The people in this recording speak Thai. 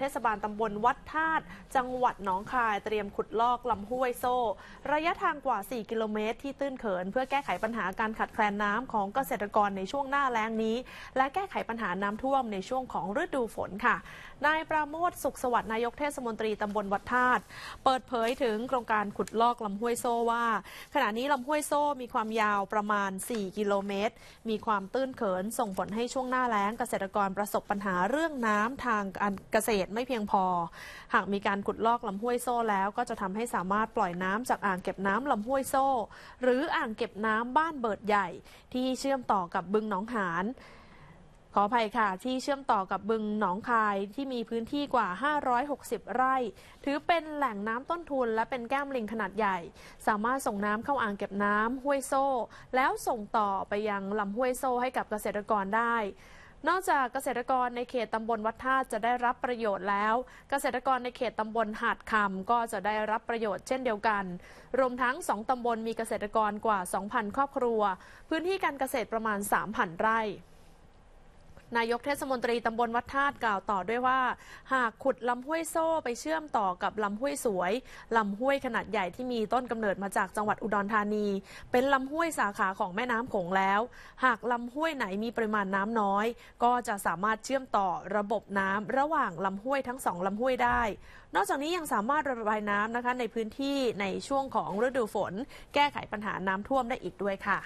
เทศบาลตำบลวัดธาตุจังหวัดหนองคายเตรียมขุดลอกลำห้วยโซ่ ระยะทางกว่า 4 กิโลเมตร ที่ตื้นเขินเพื่อแก้ไขปัญหาการขาดแคลนน้ำของเกษตรกรในช่วงหน้าแล้งนี้และแก้ไขปัญหาน้ำท่วมในช่วงของฤดูฝนค่ะนายประโมทสุขสวัสดิ์นายกเทศมนตรีตำบลวัดธาตุเปิดเผยถึงโครงการขุดลอกลำห้วยโซ่ว่า ขณะนี้ลำห้วยโซ่มีความยาวประมาณ 4 กิโลเมตร มีความตื้นเขินส่งผลให้ช่วงหน้าแล้งเกษตรกรประสบปัญหาเรื่องน้ำทางการเกษตรไม่เพียงพอ หากมีการขุดลอกลำห้วยโซ่แล้วก็จะทำให้สามารถปล่อยน้ำจากอ่างเก็บน้ำลำห้วยโซ่ หรืออ่างเก็บน้ำบ้านเบิดใหญ่ ที่เชื่อมต่อกับบึงหนองหานขออภัยค่ะ ที่เชื่อมต่อกับบึงหนองคายที่มีพื้นที่กว่า 560 ไร่ ถือเป็นแหล่งน้ำต้นทุน และเป็นแก้มลิงขนาดใหญ่ สามารถส่งน้ำเข้าอ่างเก็บน้ำห้วยโซ่ แล้วส่งต่อไปยังลำห้วยโซ่ให้กับเกษตรกรได้นอกจากเกษตรกรในเขตตำบลวัดท่าจะได้รับประโยชน์แล้ว เกษตรกรในเขตตำบลหาดคำก็จะได้รับประโยชน์เช่นเดียวกัน รวมทั้งสองตำบลมีเกษตรกรกว่า 2,000 ครอบครัว พื้นที่การเกษตรประมาณ 3,000 ไร่นายกเทศมนตรี ตำบลวัดธาตุกล่าวต่อด้วยว่า หากขุดลำห้วยโซ่ไปเชื่อมต่อกับลำห้วยสวยลำห้วยขนาดใหญ่ที่มีต้นกำเนิดมาจากจังหวัดอุดรธานี เป็นลำห้วยสาขาของแม่น้ำโขงแล้ว หากลำห้วยไหนมีปริมาณน้ำน้อย ก็จะสามารถเชื่อมต่อระบบน้ำระหว่างลำห้วยทั้งสองลำห้วยได้ นอกจากนี้ยังสามารถระบายน้ำนะคะในพื้นที่ในช่วงของฤดูฝน แก้ไขปัญหาน้ำท่วมได้อีกด้วยค่ะ